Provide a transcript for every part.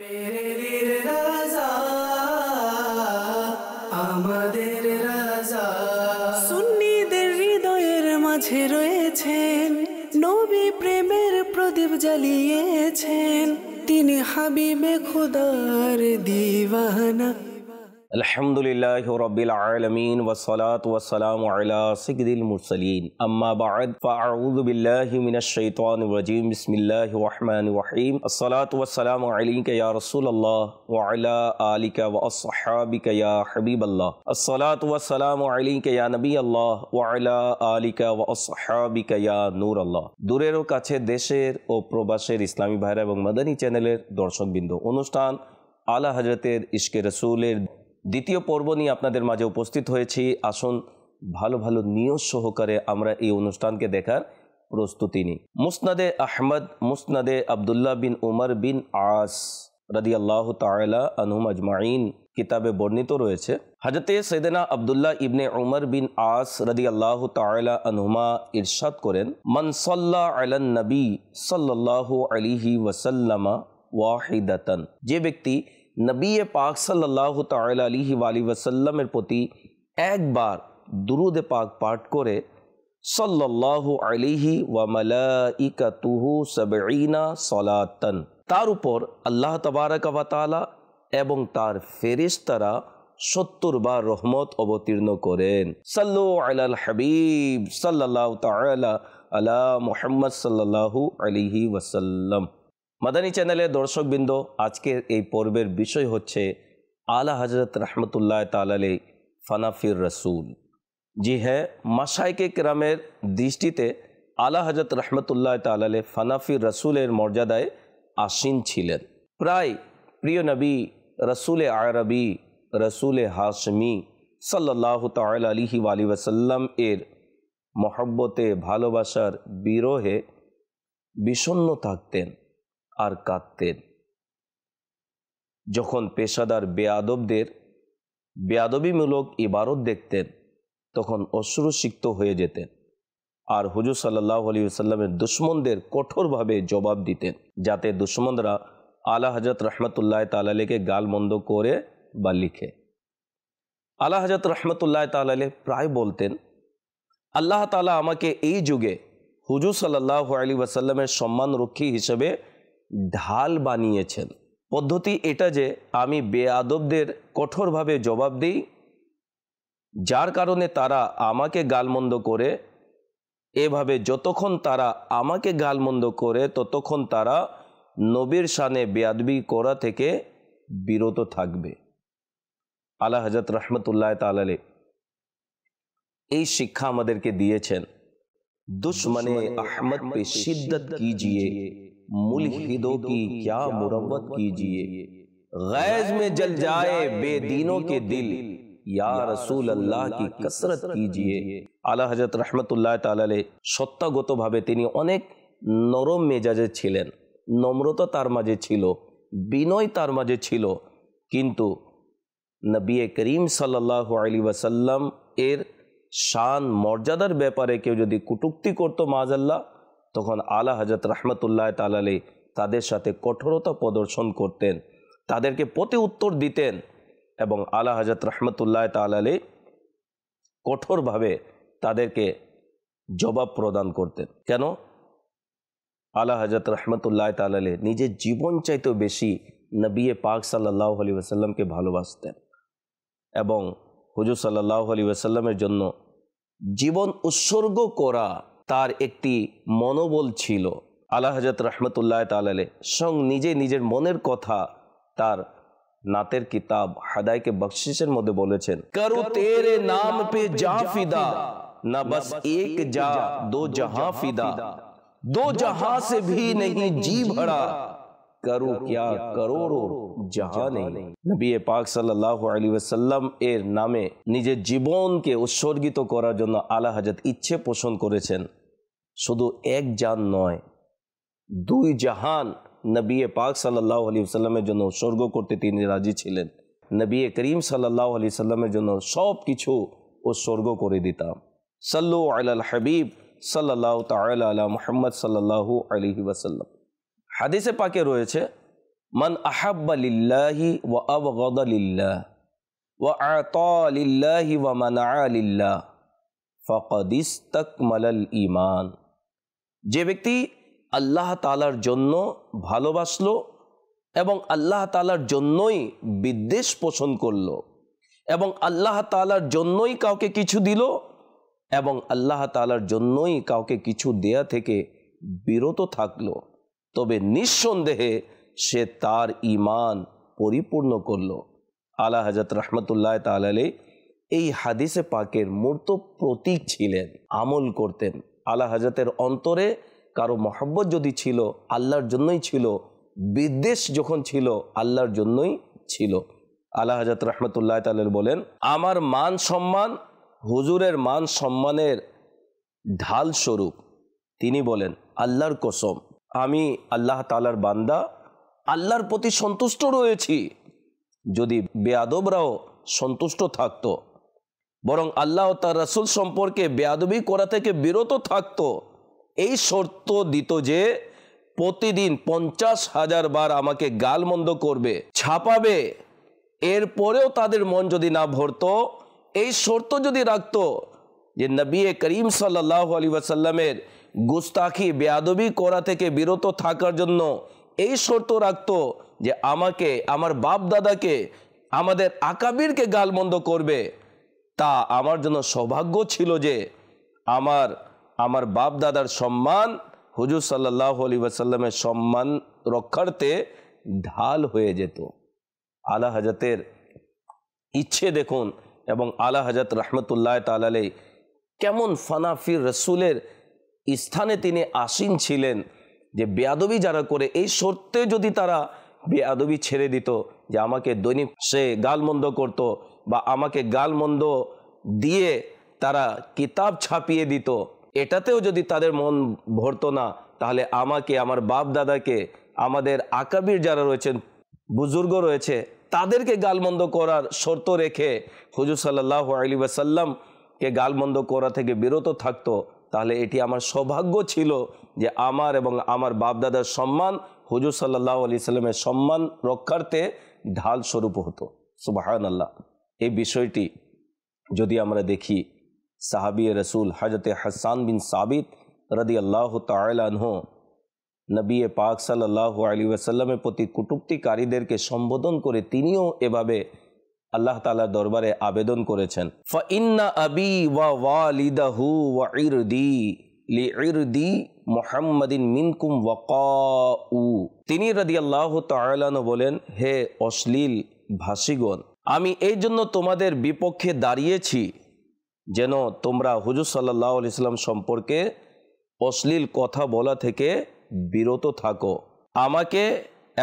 রাজা আমাদের রাজা সুন্নিদের হৃদয়ের মাঝে রয়েছেন নবী প্রেমের প্রদীপ জ্বালিয়েছেন তিনি হাবিবে খোদার দিওয়ানা আলহামদুলিল্লাহি ওয়া রাব্বিল আলামিন ওয়া সালাতু ওয়া সালামু আলা সিদ্দিকেল মুসলিহীন আম্মা বা'দ ফা'উযু বিল্লাহি মিনাশ শাইতানির রাজিম বিসমিল্লাহির রহমানির রহিম আসসালাতু ওয়া সালামু আলাইকা ইয়া রাসূলুল্লাহ ওয়া আলা আলিকা ওয়া আসহাবিকা ইয়া হাবিবাল্লাহ আসসালাতু ওয়া সালামু আলাইকা ইয়া নবী আল্লাহ ওয়া আলা আলিকা ওয়া আসহাবিকা ইয়া নূর আল্লাহ দূরের ও কাছের দেশের ও প্রবাসী ইসলামী ভাইরা এবং মাদানী চ্যানেলের দর্শকবৃন্দ অনুষ্ঠান আলা হযরতের इश्क الرسول দ্বিতীয় পর্ব নিয়ে আপনাদের মাঝে উপস্থিত হয়েছি আসুন ভালো ভালো নিয়োগ সহকারে আমরা এই অনুষ্ঠানকে দেখার প্রস্তুতি নিই মুসনাদে আহমদ মুসনাদে আবদুল্লাহ বিন উমর বিন আস রাদি আল্লাহ তালা আনুম আজমাইন কিতাবে বর্ণিত রয়েছে হাজতে সৈদেনা আবদুল্লাহ ইবনে উমর বিন আস রদি আল্লাহ তালা আনহুমা ইরশাদ করেন মনসল্লা আলন নবী সাল্লাহ আলিহি ওয়াসাল্লামা ওয়াহিদাতন যে ব্যক্তি নবী পাক সাল্লাহ তাল্লাহি আলী ওসাল্লামের প্রতি একবার দুরুদে পাক পাঠ করে সাল্লাহ আলিহি ওয়ামালাইকাতুহু সাবঈনা সলাতন তার উপর আল্লাহ তবারকাবাতালা এবং তার ফেরিস্তারা সত্তর বার রহমত অবতীর্ণ করেন সাল্লু আলাল হাবিব সাল্লাহ তালা আলা মোহাম্মদ সাল্লাহু আলিহি ওয়াসাল্লাম মাদানী চ্যানেলের দর্শকবৃন্দ আজকের এই পর্বের বিষয় হচ্ছে আলা হজরত রহমতুল্লাহ তালালি ফানাফির রসুল জি হ্যাঁ মাসাইকে কেরামের দৃষ্টিতে আলা হজরত রহমতুল্লাহ তালালে ফানাফির রসুলের মর্যাদায় আসীন ছিলেন প্রায় প্রিয় নবী রসুলে আরবি রসুলে হাসমি সাল্লাহ তাল আলিহি আলী ওয়াসাল্লাম এর মহব্বতে ভালোবাসার বিরহে বিষণ্ন থাকতেন আর কাঁদতেন যখন পেশাদার বেয়াদবদের বেয়াদবীমূলক ইবারত দেখতেন তখন অশ্রুসিক্ত হয়ে যেতেন আর হুজুর সাল্লাহ আলী সাল্লামের দুশ্মনদের কঠোরভাবে জবাব দিতেন যাতে দুশ্মনরা আলা হজরত রহমতুল্লাহ তালালেকে গালমন্দ করে বা লিখে আলা হজরত রহমতুল্লাহ তালালে প্রায় বলতেন আল্লাহ তালা আমাকে এই যুগে হুজুর সাল্লাহ আলী ওয়াসাল্লামের সম্মান রক্ষী হিসেবে ঢাল বানিয়েছেন পদ্ধতি এটা যে আমি বেআদবদের কঠোরভাবে জবাব দিই যার কারণে তারা আমাকে গালমন্দ করে এভাবে যতক্ষণ তারা আমাকে গালমন্দ করে ততক্ষণ তারা নবীর সানে বেয়াদবি করা থেকে বিরত থাকবে আল্লাহ হজরত রহমতুল্লাহ তালালে এই শিক্ষা আমাদেরকে দিয়েছেন দুশ্মনে আহমদ পে শিদ্দত কিজিয়ে मुलहिदों की क्या मुरवत कीजिए गैज में जल जाए बेदीनों के दिल ইয়া রসুল আল্লাহ কি কসরত কিজিয়ে আলা হজরত রহমতুল্লাহ তালে সত্তাগতভাবে তিনি অনেক নরম মেজাজে ছিলেন নম্রতা তার মাঝে ছিল বিনয় তার মাঝে ছিল কিন্তু নবী করিম সাল্লাহ আলী ওয়াসাল্লাম এর শান মর্যাদার ব্যাপারে কেউ যদি কুটুক্তি করতো মাজাল্লাহ তখন আলা হাজরত রহমতুল্লাহ তালালি তাদের সাথে কঠোরতা প্রদর্শন করতেন তাদেরকে প্রতি উত্তর দিতেন এবং আলা হাজরত রহমতুল্লাহ তালালি কঠোরভাবে তাদেরকে জবাব প্রদান করতেন কেন আলা হাজরত রহমতুল্লাহ তালালে নিজের জীবন চাইতেও বেশি নবী পাক সাল্লাহ আলী ওসাল্লামকে ভালোবাসতেন এবং হুজুর সাল্লাহ আলী ওসাল্লামের জন্য জীবন উৎসর্গ করা তার একটি মনোবল ছিল আল্লাহ হজরত রহমতুল্লাহ তালে সং নিজে নিজের মনের কথা তার নাতের কিতাব হাদাইকে বকশিসের মধ্যে বলেছেন কারু তেরে নাম পে যা ফিদা না বস এক যা দো জহা ফিদা দো জহা সে ভি নেই জি ভরা করো কিয়া করোড়ো जहा নেই নবী পাক সাল্লাল্লাহু আলাইহি ওয়াসাল্লাম এর নামে নিজের জীবনকে উৎসর্গিত করার জন্য আলা হযরত ইচ্ছে পোষণ করেছেন শুধু এক যান নয় দুই জাহান নবিয়ে পাক সাল্লাহ আলী সাল্লামের জন্য উৎসর্গ করতে তিনি রাজি ছিলেন নবিয়ে করিম সাল্লাহ আলি সাল্লামের জন্য সব কিছু উৎসর্গ করে দিতাম সাল্লু আলাল হাবিব সাল্লাহ তাল আলা মোহাম্মদ সাল্লাহ আলহি ওয়াসাল্লাম হাদিসে পাকে রয়েছে মান আহাব্বালিল্লাহি ওয়া আবগদালিল্লাহ ওয়া আতালিল্লাহি ওয়া মানা আলিল্লাহ ফকদিস্তাক মালাল ইমান যে ব্যক্তি আল্লাহ তালার জন্য ভালোবাসল এবং আল্লাহ তালার জন্যই বিদ্বেষ পোষণ করল এবং আল্লাহ তালার জন্যই কাউকে কিছু দিল এবং আল্লাহ তালার জন্যই কাউকে কিছু দেয়া থেকে বিরত থাকল তবে নিঃসন্দেহে সে তার ইমান পরিপূর্ণ করল আলা হাজরত রহমতুল্লাহ তালালে এই হাদিসে পাকের মূর্ত প্রতীক ছিলেন আমল করতেন আলা হাজরতের অন্তরে কারো মহব্বত যদি ছিল আল্লাহর জন্যই ছিল বিদ্বেষ যখন ছিল আল্লাহর জন্যই ছিল আল্লাহ হাজরত রহমতুল্লাহ তালের বলেন আমার মান সম্মান হুজুরের মান সম্মানের ঢাল স্বরূপ তিনি বলেন আল্লাহর কসম আমি আল্লাহ তালার বান্দা আল্লাহর প্রতি সন্তুষ্ট রয়েছি যদি বেয়াদবরাও সন্তুষ্ট থাকতো বরং আল্লাহ ও তার রাসুল সম্পর্কে বেয়াদবি করা থেকে বিরত থাকত এই শর্ত দিত যে প্রতিদিন পঞ্চাশ হাজার বার আমাকে গালমন্দ করবে ছাপাবে এরপরেও তাদের মন যদি না ভরত এই শর্ত যদি রাখত যে নবী করিম সাল্লাহ আলী ওয়াসাল্লামের গুস্তাখি বেয়াদবি করা থেকে বিরত থাকার জন্য এই শর্ত রাখত যে আমাকে আমার বাপ দাদাকে আমাদের আকাবিরকে গালমন্দ করবে তা আমার জন্য সৌভাগ্য ছিল যে আমার আমার বাপ দাদার সম্মান হুজুর সাল্লাহ আলী ওয়াসাল্লামের সম্মান রক্ষার্থে ঢাল হয়ে যেত আলা হাজাতের ইচ্ছে দেখুন এবং আলা হাজাত রহমতুল্লাহ তালালে কেমন ফানাফির রসুলের স্থানে তিনি আসীন ছিলেন যে বেয়াদবি যারা করে এই সত্ত্বে যদি তারা বেয়াদবি ছেড়ে দিত যে আমাকে দৈনিক সে গালমন্দ করতো বা আমাকে গালমন্দ দিয়ে তারা কিতাব ছাপিয়ে দিত এটাতেও যদি তাদের মন ভরতো না তাহলে আমাকে আমার বাপ দাদাকে আমাদের আকাবির যারা রয়েছেন বুজুর্গ রয়েছে তাদেরকে গালমন্দ করার শর্ত রেখে হুজুর সাল্লাহ আলী ওয়াসাল্লামকে গালমন্দ করা থেকে বিরত থাকতো তাহলে এটি আমার সৌভাগ্য ছিল যে আমার এবং আমার বাপদাদার সম্মান হুজুর সাল্লাহ আলি সাল্লামের সম্মান রক্ষার্থে ঢাল স্বরূপ হতো সুবাহান আল্লাহ এই বিষয়টি যদি আমরা দেখি সাহাবি রসুল হজরত হাসান বিন সাবিত রদি আল্লাহ তালহ নবী পাক সাল্লাহ আলী ওয়াসাল্লামের প্রতি কুটুক্তিকারীদেরকে সম্বোধন করে তিনিও এভাবে আল্লাহ তালার দরবারে আবেদন করেছেন ফা আবি ওয়া ওয়া মোহাম্মদিন মিনকুম তিনি রদি আল্লাহ তালন বলেন হে অশ্লীল ভাষীগণ আমি এই জন্য তোমাদের বিপক্ষে দাঁড়িয়েছি যেন তোমরা হুজুর সাল্লাহ ইসলাম সম্পর্কে অশ্লীল কথা বলা থেকে বিরত থাকো আমাকে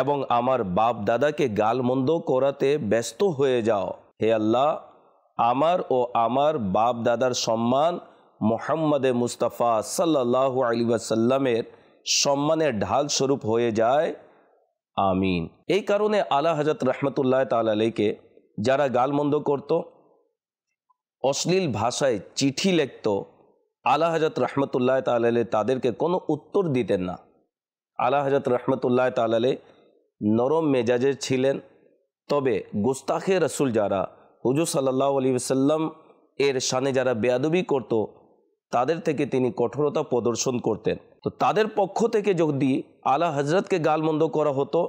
এবং আমার বাপ দাদাকে গালমন্দ করাতে ব্যস্ত হয়ে যাও হে আল্লাহ আমার ও আমার বাপ দাদার সম্মান মোহাম্মদে মুস্তাফা সাল্লাহ আলী সম্মানের ঢাল স্বরূপ হয়ে যায় আমিন এই কারণে আলা হাজরত রহমতুল্লাহ তালাকে যারা গালমন্দ করত অশ্লীল ভাষায় চিঠি লিখত আলা হাজরত রহমতুল্লাহ তালে তাদেরকে কোনো উত্তর দিতেন না আলা হাজরত রহমতুল্লাহ তালে নরম মেজাজের ছিলেন তবে গুস্তাখে রসুল যারা হুজুর সাল্লাহ আলী সাল্লাম এর সানে যারা বেয়াদবি করত তাদের থেকে তিনি কঠোরতা প্রদর্শন করতেন তো তাদের পক্ষ থেকে যদি আলা হজরতকে গালমন্দ করা হতো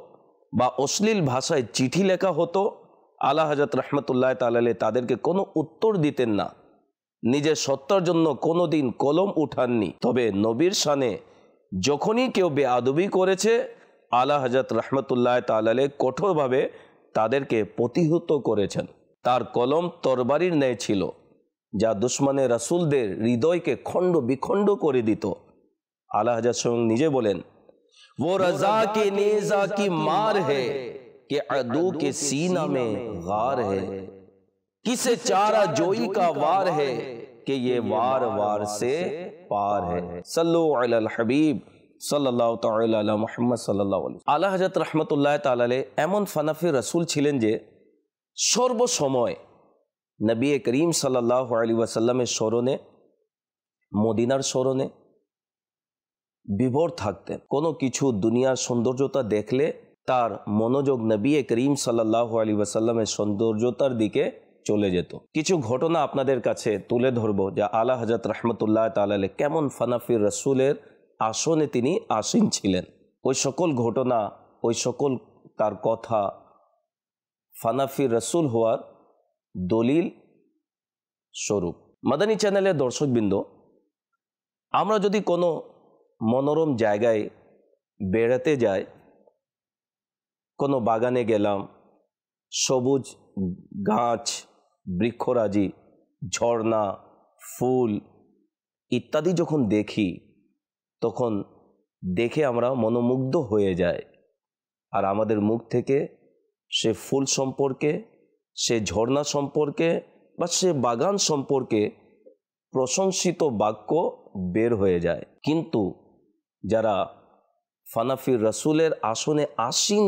বা অশ্লীল ভাষায় চিঠি লেখা হতো আলা হাজরত রহমতুল্লাহ তালালে তাদেরকে কোনো উত্তর দিতেন না নিজের সত্তার জন্য কোনো দিন কলম উঠাননি তবে নবীর সানে যখনই কেউ বেআদবি করেছে আলা হাজরত রহমতুল্লাহ তালালে কঠোরভাবে তাদেরকে প্রতিহত করেছেন তার কলম তরবারির ন্যায় ছিল যা দুশ্মনে রাসুলদের হৃদয়কে খণ্ড বিখণ্ড করে দিত আলা হাজার স্বয়ং নিজে বলেন ও रजा की नेजा की कि अदू के सीना में गार है किसे चारा जोई का वार है कि ये वार वार से पार है सल्लो अल हबीब सल्लल्लाहु ताला মুহাম্মদ সাল্লাল্লাহু আলাইহি আলা হযরত রাহমাতুল্লাহ তাআলা এমন ফানাফি রাসূল ছিলেন যে সর্বসময় নবী করিম সাল্লাল্লাহু আলাইহি ওয়াসাল্লামের স্মরণে মদিনার স্মরণে বিভোর থাকতেন কোনো কিছু দুনিয়ার সৌন্দর্যতা দেখলে তার মনোযোগ নবী করিম সাল্লাহ আলী ওয়াসাল্লামের সৌন্দর্যতার দিকে চলে যেত কিছু ঘটনা আপনাদের কাছে তুলে ধরবো যা আলা হজরত রহমতুল্লাহ তালালে কেমন ফানাফির রসুলের আসনে তিনি আসীন ছিলেন ওই সকল ঘটনা ওই সকল তার কথা ফানাফির রসুল হওয়ার দলিল স্বরূপ মাদানী চ্যানেলের দর্শকবৃন্দ আমরা যদি কোনো মনোরম জায়গায় বেড়াতে যাই কোনো বাগানে গেলাম সবুজ গাছ বৃক্ষরাজি ঝর্ণা ফুল ইত্যাদি যখন দেখি তখন দেখে আমরা মনোমুগ্ধ হয়ে যায় আর আমাদের মুখ থেকে সে ফুল সম্পর্কে সে ঝর্ণা সম্পর্কে বা সে বাগান সম্পর্কে প্রশংসিত বাক্য বের হয়ে যায় কিন্তু যারা ফানাফির রসুলের আসনে আসীন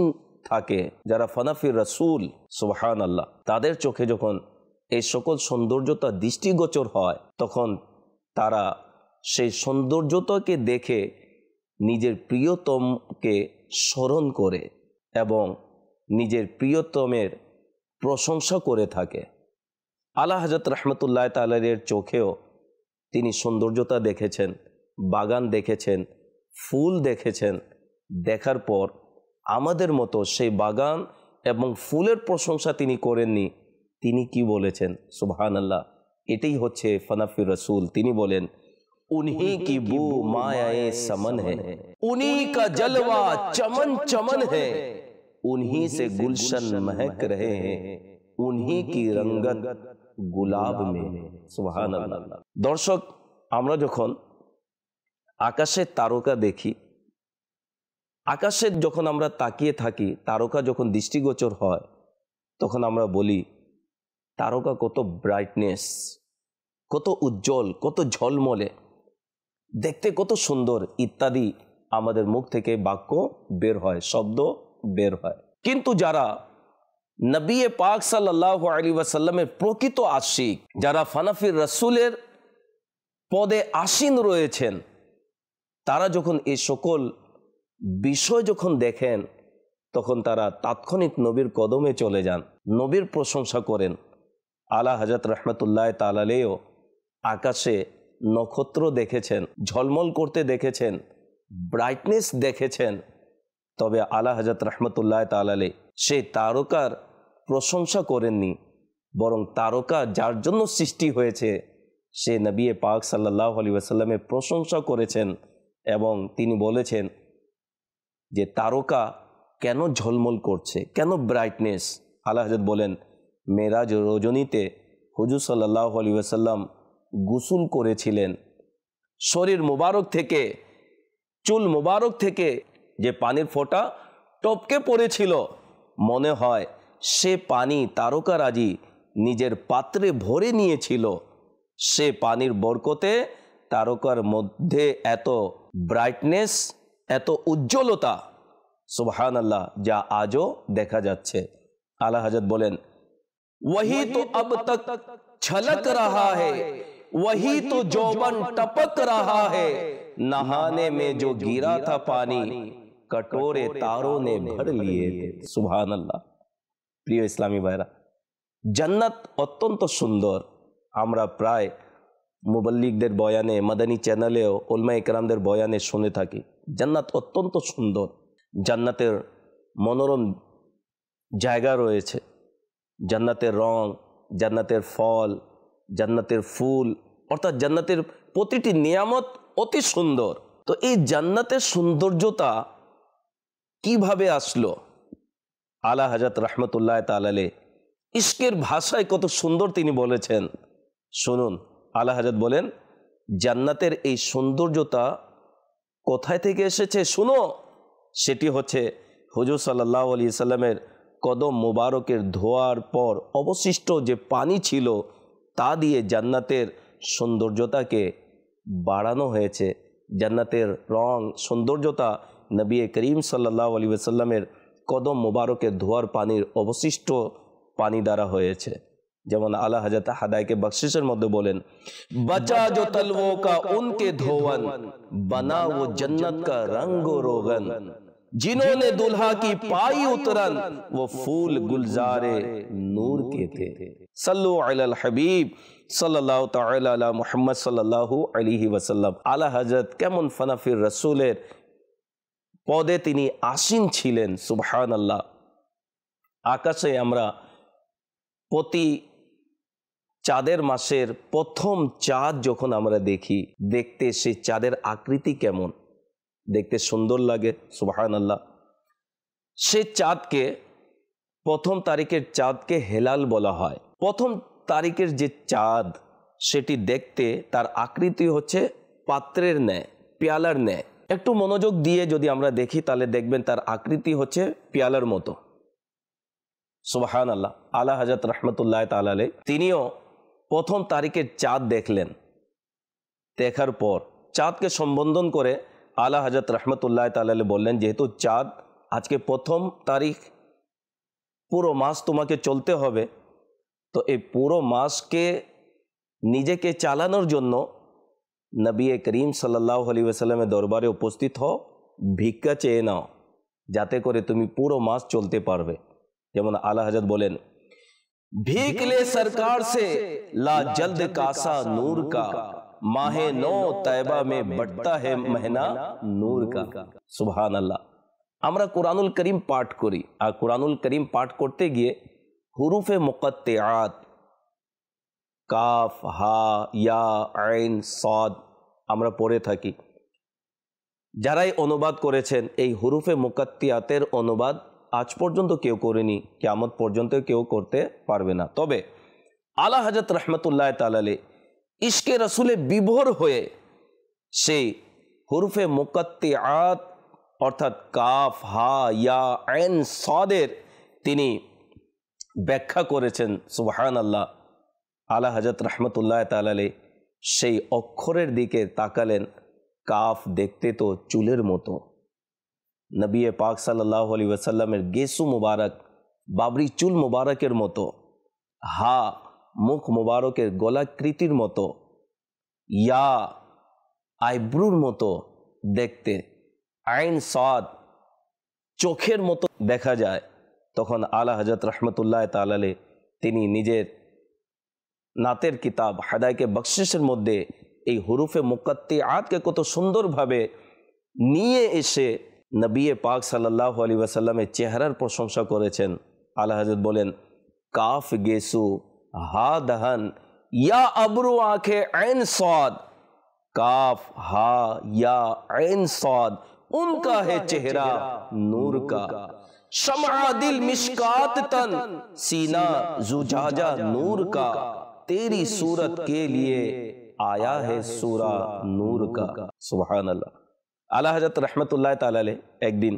থাকে যারা ফানাফির রাসুল সুবাহান আল্লাহ তাদের চোখে যখন এই সকল সৌন্দর্যতা দৃষ্টিগোচর হয় তখন তারা সেই সৌন্দর্যতাকে দেখে নিজের প্রিয়তমকে স্মরণ করে এবং নিজের প্রিয়তমের প্রশংসা করে থাকে আলা হাজরত রহমতুল্লাহ তালের চোখেও তিনি সৌন্দর্যতা দেখেছেন বাগান দেখেছেন ফুল দেখেছেন দেখার পর আমাদের মতো সেই বাগান এবং ফুলের প্রশংসা তিনি করেননি তিনি কি বলেছেন সুবহান আল্লাহ এটাই হচ্ছে ফানাফির রসুল তিনি বলেন उन्हीं গুলাব দর্শক আমরা যখন আকাশের তারকা দেখি আকাশের যখন আমরা তাকিয়ে থাকি তারকা যখন দৃষ্টিগোচর হয় তখন আমরা বলি তারকা কত ব্রাইটনেস কত উজ্জ্বল কত ঝলমলে দেখতে কত সুন্দর ইত্যাদি আমাদের মুখ থেকে বাক্য বের হয় শব্দ বের হয় কিন্তু যারা নবী পাক সাল্লাহ আলী ওয়াসাল্লামের প্রকৃত আশিক যারা ফানাফির রসুলের পদে আসীন রয়েছেন তারা যখন এই সকল বিষয় যখন দেখেন তখন তারা তাৎক্ষণিক নবীর কদমে চলে যান নবীর প্রশংসা করেন আলা হাজাত রহমতুল্লাহ তালালেও আকাশে নক্ষত্র দেখেছেন ঝলমল করতে দেখেছেন ব্রাইটনেস দেখেছেন তবে আলা হাজাত রহমতুল্লাহ তালালে সেই তারকার প্রশংসা করেননি বরং তারকা যার জন্য সৃষ্টি হয়েছে সে নবী পাক সাল্লাহ আলী আসাল্লামে প্রশংসা করেছেন এবং তিনি বলেছেন যে তারকা কেন ঝলমল করছে কেন ব্রাইটনেস আল্লাহ হজরত বলেন মেরাজ রজনীতে হুজুর সাল্লাহ আলী আসাল্লাম গুসুল করেছিলেন শরীর মোবারক থেকে চুল মোবারক থেকে যে পানির ফোঁটা টপকে পড়েছিল মনে হয় সে পানি তারকারাজি নিজের পাত্রে ভরে নিয়েছিল সে পানির বরকতে তারকার মধ্যে এত ব্রাইটনেস এত উজ্জ্বলতা সুবহান আল্লাহ যা আজও দেখা যাচ্ছে আলা হাজত বলেন ওহি তো अब तक छलक रहा है वही तो जौबन टपक रहा है नहाने में जो गिरा था पानी कटोरे तारों ने भर लिए थे সুবহান আল্লাহ প্রিয় ইসলামী ভাইরা জান্নাত অত্যন্ত সুন্দর আমরা প্রায় মুবল্লিকদের বয়ানে মাদানী চ্যানেলেও ওলমা ইকরামদের বয়ানে শুনে থাকি জান্নাত অত্যন্ত সুন্দর জান্নাতের মনোরম জায়গা রয়েছে জান্নাতের রং জান্নাতের ফল জান্নাতের ফুল অর্থাৎ জান্নাতের প্রতিটি নিয়ামত অতি সুন্দর তো এই জান্নাতের সৌন্দর্যতা কিভাবে আসলো আলা হাজাত রহমতুল্লাহ তালালে ইস্কের ভাষায় কত সুন্দর তিনি বলেছেন শুনুন আলা হাজাত বলেন জান্নাতের এই সৌন্দর্যতা কোথায় থেকে এসেছে শুনো সেটি হচ্ছে হজুর সাল্লাহ আলি সাল্লামের কদম মোবারকের ধোয়ার পর অবশিষ্ট যে পানি ছিল তা দিয়ে জান্নাতের সৌন্দর্যতাকে বাড়ানো হয়েছে জান্নাতের রং সৌন্দর্যতা নবী করিম সাল্লাহ আলী সাল্লামের কদম মোবারকের ধোয়ার পানির অবশিষ্ট পানি দ্বারা হয়েছে যেমন আলা হাজাত হাদায়কে বকশিসের মধ্যে বলেন বচা জো তলবো কা উনকে ধোवन बना वो जन्नत का रंग रोगन जिन्होंने दुल्हा की पाई उतरन वो फूल गुलजारे नूर के थे सल्लु अलल हबीब সাল্লাহ তালা মোহাম্মদ সাল্লাহু আলিহি ওয়াসাল্লাম আলা হজরত কেমন ফানাফির রসুলের পদে তিনি আসীন ছিলেন সুবহান আল্লাহ আকাশে আমরা প্রতি চাঁদের মাসের প্রথম চাঁদ যখন আমরা দেখি দেখতে সে চাঁদের আকৃতি কেমন দেখতে সুন্দর লাগে সুবাহান আল্লাহ সে চাঁদকে প্রথম তারিখের চাঁদকে হেলাল বলা হয় প্রথম তারিখের যে চাঁদ সেটি দেখতে তার আকৃতি হচ্ছে পাত্রের ন্যায় পেয়ালার ন্যায় একটু মনোযোগ দিয়ে যদি আমরা দেখি তাহলে দেখবেন তার আকৃতি হচ্ছে পেয়ালার মতো সুবাহান আল্লাহ আলা হাজাত রহমতুল্লাহ তালে তিনিও প্রথম তারিখের চাঁদ দেখলেন দেখার পর চাঁদকে সম্বোধন করে আলা হাজরত রহমতুল্লাহ তাল্লাহ বললেন যেহেতু চাঁদ আজকে প্রথম তারিখ পুরো মাস তোমাকে চলতে হবে তো এই পুরো মাসকে নিজেকে চালানোর জন্য নবী করিম সাল্লাহ আলী ওসাল্লামের দরবারে উপস্থিত হও ভিক্ষা চেয়ে নাও যাতে করে তুমি পুরো মাস চলতে পারবে যেমন আলা হাজত বলেন भीख ले सरकार से ला जल्द कासा नूर का माहे नो तैबा में बढ़ता है महना नूर का सुबह अल्लाह हमारा कुरानुल करीम पाठ करी आ कुरानुल करीम पाठ करते गए हरूफ मुकत्यात काफ हा या आन सद हमारा पढ़े थी जरा अनुबाद करूफे मुकत्यातर अनुबाद আজ পর্যন্ত কেউ করেনি কেয়ামত পর্যন্ত কেউ করতে পারবে না তবে আলা হাজত রহমতুল্লাহ তালালে ইশকে রসুলে বিভোর হয়ে সেই হুরফে মুকাত্তি আত অর্থাৎ কাফ হা ইয়া এন সদের তিনি ব্যাখ্যা করেছেন সুবাহান আল্লাহ আলা হাজত রহমতুল্লাহ তালালে সেই অক্ষরের দিকে তাকালেন কাফ দেখতে তো চুলের মতো নবী পাক সাল্লাহ আলী ওসাল্লামের গেসু মুবারক বাবরি চুল মুবারকের মতো হা মুখ মুবারকের গোলাকৃতির মতো ইয়া আইব্রুর মতো দেখতে আইন সাদ চোখের মতো দেখা যায় তখন আলা হজরত রহমতুল্লাহ তালালে তিনি নিজের নাতের কিতাব হাদাইকে বকশিসের মধ্যে এই হরুফে মুকাত্তি আতকে কত সুন্দরভাবে নিয়ে এসে नबी पाक সাল্লাহ আলী ওয়াসাল্লামের চেহারার প্রশংসা করেছেন আল্লাহ হাজরত বলেন কাফ গেসু হা দাহান ইয়া আবরু আঁখে काफ हा या ऐन सौद उनका है चेहरा नूर का शमा दिल मिशकात तन सीना जुजाजा नूर का तेरी सूरत के लिए आया है सूरा नूर का सुबह अल्लाह আল্লাহ হাজরত রহমতুল্লাহ তালালে একদিন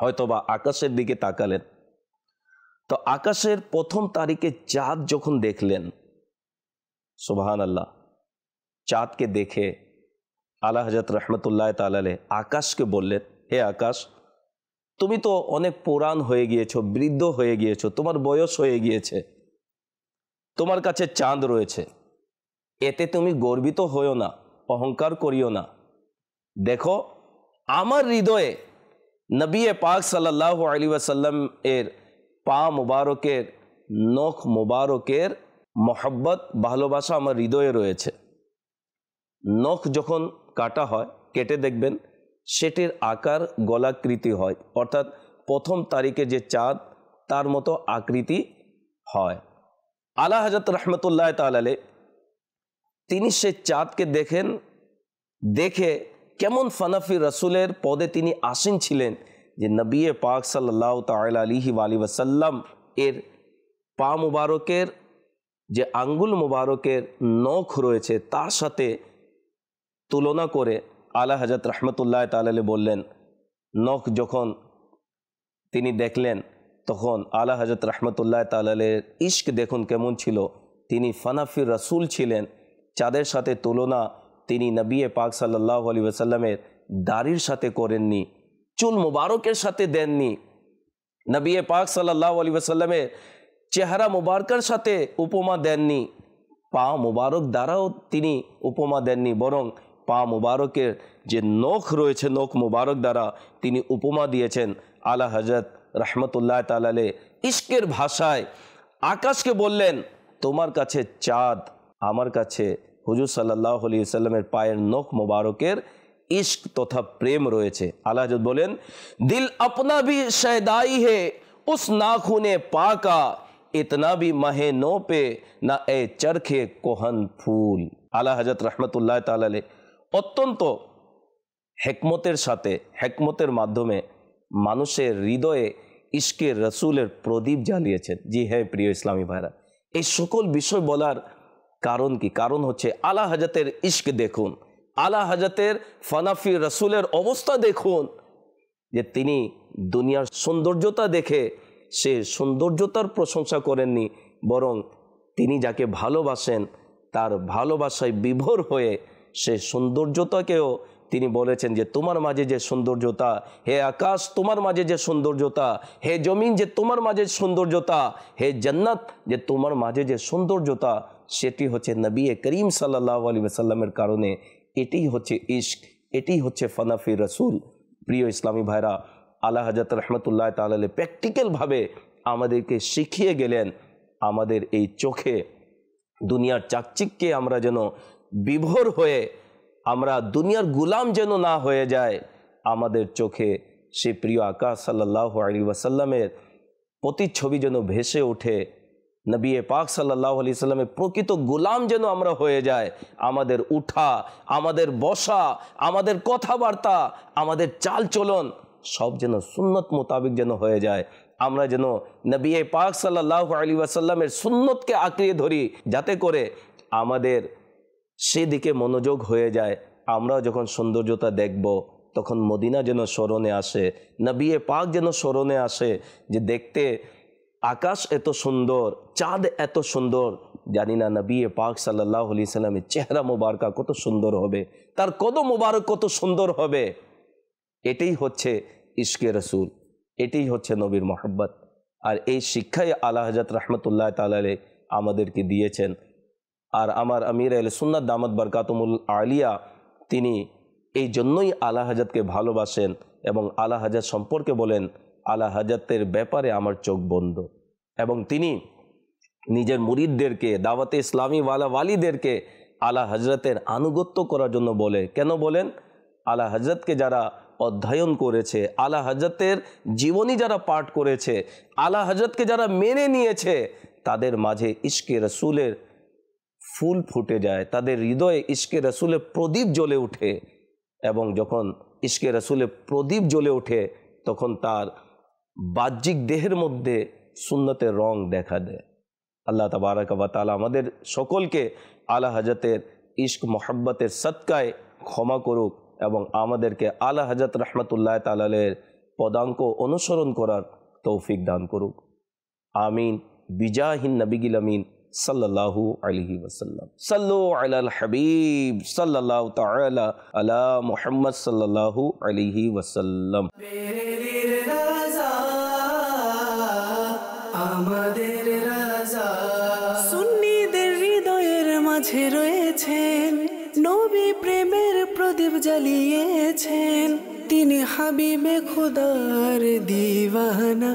হয়তোবা আকাশের দিকে তাকালেন তো আকাশের প্রথম তারিখে চাঁদ যখন দেখলেন সুবাহান আল্লাহ চাঁদকে দেখে আল্লাহ হাজরত রহমতুল্লাহ তালালে আকাশকে বললেন হে আকাশ তুমি তো অনেক পুরাণ হয়ে গিয়েছো বৃদ্ধ হয়ে গিয়েছো তোমার বয়স হয়ে গিয়েছে তোমার কাছে চাঁদ রয়েছে এতে তুমি গর্বিত হইও না অহংকার করিও না দেখো আমার হৃদয়ে নবী পাক সাল্লাহ আলী ওয়াসাল্লাম এর পা মোবারকের নখ মোবারকের মোহাব্বত ভালোবাসা আমার হৃদয়ে রয়েছে নখ যখন কাটা হয় কেটে দেখবেন সেটির আকার গলাকৃতি হয় অর্থাৎ প্রথম তারিখে যে চাঁদ তার মতো আকৃতি হয় আলা হাজরত রহমতুল্লাহ তালালে তিনি সে চাঁদকে দেখেন দেখে কেমন ফানাফি রসুলের পদে তিনি আসীন ছিলেন যে নবিয়ে পাক সাল্লাহ তালা আলিহি আলি ওসাল্লাম এর পা মুবারকের যে আঙ্গুল মুবারকের নখ রয়েছে তার সাথে তুলনা করে আলা হাজরত রহমতুল্লাহ তালালে বললেন নখ যখন তিনি দেখলেন তখন আলা হাজরত রহমতুল্লাহ তালালের ইশক দেখুন কেমন ছিল তিনি ফানাফির রসুল ছিলেন চাঁদের সাথে তুলনা তিনি নবী পাক সাল্লাহ আলী ওসাল্লামের দাড়ির সাথে করেননি চুল মুবারকের সাথে দেননি নবী পাক সাল্লাহ আলী ওসাল্লামের চেহারা মুবারকের সাথে উপমা দেননি পা মুবারক দ্বারাও তিনি উপমা দেননি বরং পা মুবারকের যে নখ রয়েছে নখ মুবারক দ্বারা তিনি উপমা দিয়েছেন আলা হজরত রহমতুল্লাহ তালালে ইশকের ভাষায় আকাশকে বললেন তোমার কাছে চাঁদ আমার কাছে হুজুর সাল্লাহ আলি সাল্লামের পায়ের নখ মোবারকের ইশক তথা প্রেম রয়েছে আল্লাহ বলেন দিল আপনা বি শহদাই হে উস নাখুনে পাকা ইতনা ভি মাহে নো পে না এ চরখে কোহন ফুল আলা হাজরত রহমতুল্লাহ তালে অত্যন্ত হেকমতের সাথে হেকমতের মাধ্যমে মানুষের হৃদয়ে ইশকে রসুলের প্রদীপ জ্বালিয়েছেন জি হ্যাঁ প্রিয় ইসলামী ভাইরা এই সকল বিষয় বলার কারণ কি কারণ হচ্ছে আলা হাজাতের ইস্ক দেখুন আলা হাজাতের ফানাফি রসুলের অবস্থা দেখুন যে তিনি দুনিয়ার সৌন্দর্যতা দেখে সে সৌন্দর্যতার প্রশংসা করেননি বরং তিনি যাকে ভালোবাসেন তার ভালোবাসায় বিভোর হয়ে সে সৌন্দর্যতাকেও তিনি বলেছেন যে তোমার মাঝে যে সৌন্দর্যতা হে আকাশ তোমার মাঝে যে সৌন্দর্যতা হে জমিন যে তোমার মাঝে সৌন্দর্যতা হে জান্নাত যে তোমার মাঝে যে সৌন্দর্যতা সেটি হচ্ছে নবী করিম সাল্লাহ আলী আসাল্লামের কারণে এটি হচ্ছে ইশক এটি হচ্ছে ফনাফি রসুল প্রিয় ইসলামী ভাইরা আল্লাহ হাজাত রহমতুল্লাহ তালে প্র্যাকটিক্যালভাবে আমাদেরকে শিখিয়ে গেলেন আমাদের এই চোখে দুনিয়ার চাকচিককে আমরা যেন বিভোর হয়ে আমরা দুনিয়ার গুলাম যেন না হয়ে যায় আমাদের চোখে সে প্রিয় আকাশ সাল্লাহ আলী ওয়াসাল্লামের প্রতিচ্ছবি যেন ভেসে ওঠে নবী পাক সাল্লাহ আলি সাল্লামের প্রকৃত গোলাম যেন আমরা হয়ে যায় আমাদের উঠা আমাদের বসা আমাদের কথাবার্তা আমাদের চাল চলন সব যেন সুন্নত মোতাবেক যেন হয়ে যায় আমরা যেন নবী পাক সাল্লাহ আলি আসাল্লামের সুন্নতকে আঁকড়িয়ে ধরি যাতে করে আমাদের সেদিকে মনোযোগ হয়ে যায় আমরা যখন সৌন্দর্যতা দেখব তখন মদিনা যেন স্মরণে আসে নবী পাক যেন স্মরণে আসে যে দেখতে আকাশ এত সুন্দর চাঁদ এত সুন্দর জানি না নবী পাক সাল্লাহ আলি সাল্লামের চেহারা মোবারকা কত সুন্দর হবে তার কত মোবারক কত সুন্দর হবে এটাই হচ্ছে ইশকে রসুল এটাই হচ্ছে নবীর মোহাব্বত আর এই শিক্ষাই আল্লাহ হাজাত রহমতুল্লাহ তালে আমাদেরকে দিয়েছেন আর আমার আমির আল সুন্নাদ দামত বরকাতমুল আলিয়া তিনি এই জন্যই আল্লাহ হাজাতকে ভালোবাসেন এবং আল্লাহ হাজাত সম্পর্কে বলেন আলা হাজাতের ব্যাপারে আমার চোখ বন্ধ এবং তিনি নিজের মুরিদদেরকে দাওয়াতে ইসলামী ওয়ালা ওয়ালিদেরকে আলা হজরতের আনুগত্য করার জন্য বলে কেন বলেন আলা হজরতকে যারা অধ্যয়ন করেছে আলা হজরতের জীবনী যারা পাঠ করেছে আলা হজরতকে যারা মেনে নিয়েছে তাদের মাঝে ইশকে রসুলের ফুল ফুটে যায় তাদের হৃদয়ে ইশকে রসুলের প্রদীপ জ্বলে ওঠে এবং যখন ইশকে রসুলের প্রদীপ জ্বলে ওঠে তখন তার বাহ্যিক দেহের মধ্যে সুন্নতের রং দেখা দেয় আল্লাহ তাবারাকাবা তালা আমাদের সকলকে আলা হাজাতের ইশক মোহাব্বতের সৎকায় ক্ষমা করুক এবং আমাদেরকে আলা হাজাত রহমতুল্লাহ তালালের পদাঙ্ক অনুসরণ করার তৌফিক দান করুক আমিন বিজাহিন নবিগিল আমিন সাল্লাহু আলহি ওসাল্লাম সাল্লু আলাল হাবিব সাল্লাহ তালা আলা মোহাম্মদ সাল্লাহু আলহি ওসাল্লাম চালিয়েছেন তিনি হাবিবে খুদার দিওয়ানা